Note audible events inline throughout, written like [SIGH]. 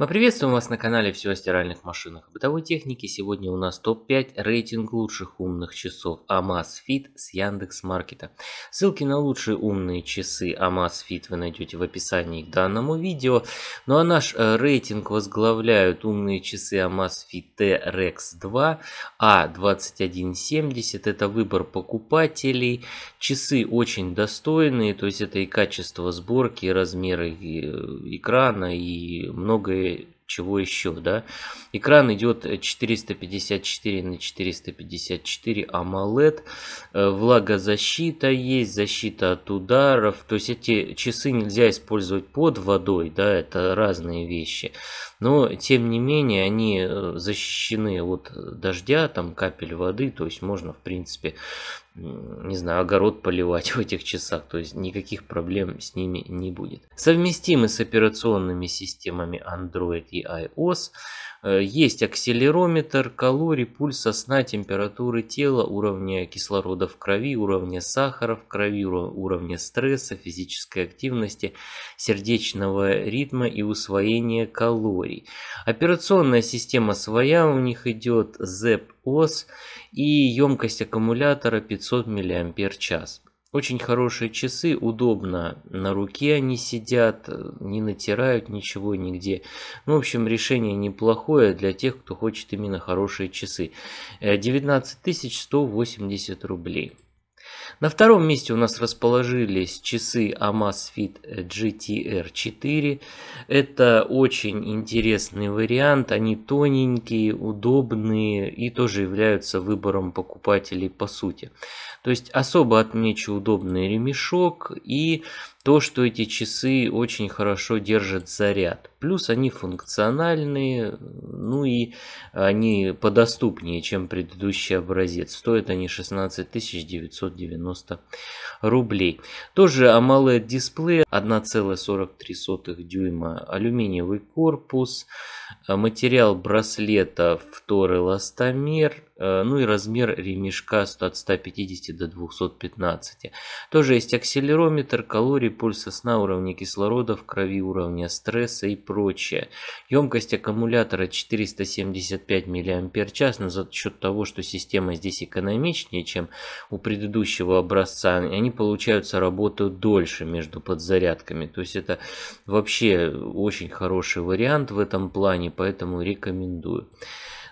Мы приветствуем вас на канале «Все о стиральных машинах и бытовой технике». Сегодня у нас топ-5 рейтинг лучших умных часов Amazfit с Яндекс Маркета. Ссылки на лучшие умные часы Amazfit вы найдете в описании к данному видео. Ну а наш э, рейтинг возглавляют умные часы Amazfit T-Rex 2, A2170. А это выбор покупателей. Часы очень достойные, то есть это и качество сборки, и размеры э, экрана, и многое чего еще, да. Экран идет 454 э, на 454 AMOLED, э, влагозащита есть, защита от ударов, то есть эти часы нельзя использовать под водой, да, это разные вещи. Но, тем не менее, они э, защищены от дождя, там капель воды, то есть можно, в принципе, не знаю, огород поливать [LAUGHS] в этих часах, то есть никаких проблем с ними не будет. Совместимы с операционными системами Android и iOS. Э, есть акселерометр, калорий, пульса сна, температуры тела, уровня кислорода в крови, уровня сахара в крови, уровня стресса, физической активности, сердечного ритма и усвоения калорий историй. Операционная система своя у них идет, ZEP-OS, и емкость аккумулятора 500 мАч. Очень хорошие часы, удобно на руке они сидят, не натирают ничего нигде. Ну, в общем, решение неплохое для тех, кто хочет именно хорошие часы. 19 э, 180 рублей. На втором месте у нас расположились часы Amazfit GTR4. Это очень интересный вариант. Они тоненькие, удобные и тоже являются выбором покупателей по сути. То есть особо отмечу удобный ремешок и то, что эти часы очень хорошо держат заряд. Плюс они функциональные, ну и они подоступнее, чем предыдущий образец. Стоят они 16 990 рублей. Тоже AMOLED дисплей 1,43 дюйма, алюминиевый корпус, э, материал браслета фтореластомер, Э, ну и размер ремешка от 150 до 215. Тоже есть акселерометр, калорий, пульса сна, уровня кислорода в крови, уровня стресса и прочее. Емкость аккумулятора 475 мАч, но за счет того, что система здесь экономичнее, чем у предыдущего образца, они, получаются, работают дольше между подзарядками. То есть это вообще очень хороший вариант в этом плане, поэтому рекомендую.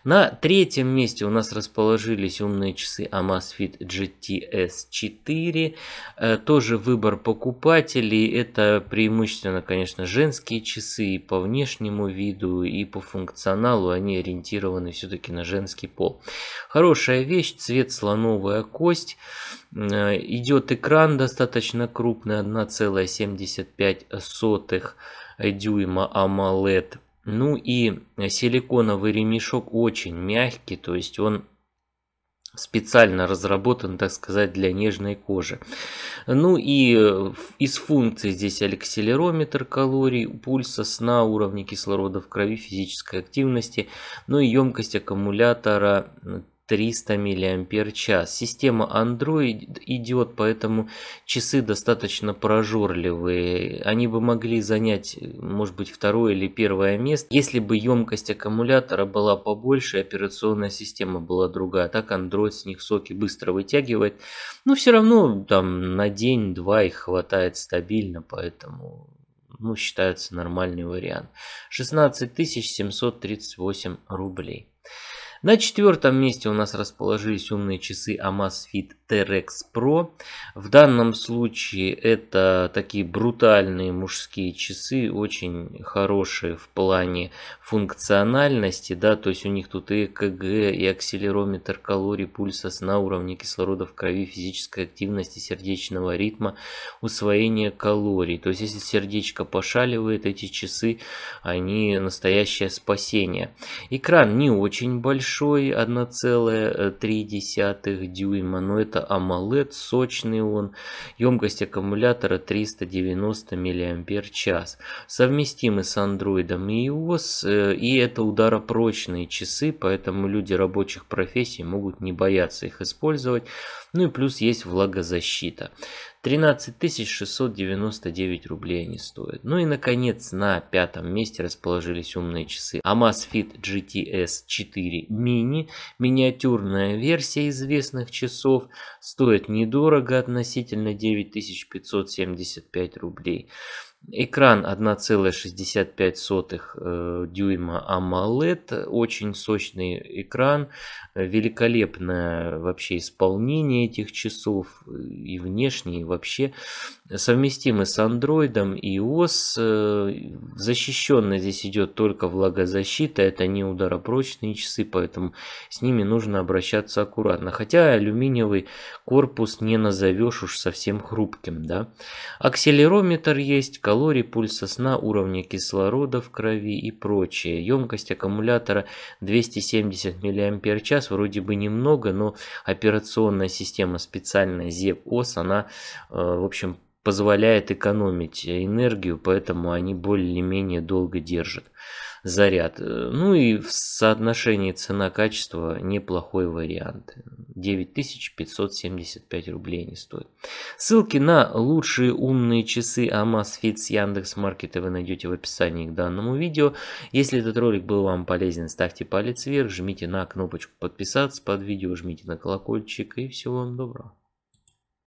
На третьем месте у нас расположились умные часы Amazfit GTS4. Э, тоже выбор покупателей. Это преимущественно, конечно, женские часы и по внешнему виду, и по функционалу. Они ориентированы все-таки на женский пол. Хорошая вещь, цвет слоновая кость. Э, Идет экран достаточно крупный, 1,75 дюйма AMOLED ну и силиконовый ремешок очень мягкий, то есть он специально разработан, так сказать, для нежной кожи. Ну и э, из функций здесь акселерометр калорий, пульса, сна, уровня кислорода в крови, физической активности, ну и емкость аккумулятора 300 мАч. Система Android идет, поэтому часы достаточно прожорливые. Они бы могли занять, может быть, второе или первое место, если бы емкость аккумулятора была побольше, операционная система была другая. Так Android с них соки быстро вытягивает. Но все равно там на день-два их хватает стабильно, поэтому ну, считается нормальный вариант. 16 738 рублей. На четвертом месте у нас расположились умные часы Amazfit T-Rex Pro. В данном случае это такие брутальные мужские часы, очень хорошие в плане функциональности, да, то есть у них тут и ЭКГ, и акселерометр калорий, пульса сна, уровня кислорода в крови, физической активности, сердечного ритма, усвоение калорий. То есть если сердечко пошаливает, эти часы, они настоящее спасение. Экран не очень большой, большой, 1,3 дюйма, но ну, это AMOLED, сочный он. Емкость аккумулятора 390 мАч. Совместимы с Android и iOS, э, и это ударопрочные часы, поэтому люди рабочих профессий могут не бояться их использовать. Ну и плюс есть влагозащита. 13 699 рублей они стоят. Ну и наконец на пятом месте расположились умные часы Amazfit GTS 4 Mini. Миниатюрная версия известных часов. Стоит недорого относительно 9575 рублей. Экран 1,65 э, дюйма AMOLED, очень сочный экран, великолепное вообще исполнение этих часов и внешне, и вообще совместимы с Android и iOS. Э, Защищенно здесь идет только влагозащита, это не ударопрочные часы, поэтому с ними нужно обращаться аккуратно. Хотя алюминиевый корпус не назовешь уж совсем хрупким. Да? Акселерометр есть, калорий, пульса сна, уровня кислорода в крови и прочее. Емкость аккумулятора 270 мАч, вроде бы немного, но операционная система специальная ZEP-OS, она, э, в общем, позволяет экономить энергию, поэтому они более-менее долго держат заряд. Э, ну и в соотношении цена-качество неплохой вариант. 9575 рублей не стоит. Ссылки на лучшие умные часы Amazfit с Яндекс.Маркета вы найдете в описании к данному видео. Если этот ролик был вам полезен, ставьте палец вверх, жмите на кнопочку подписаться под видео, жмите на колокольчик и всего вам доброго.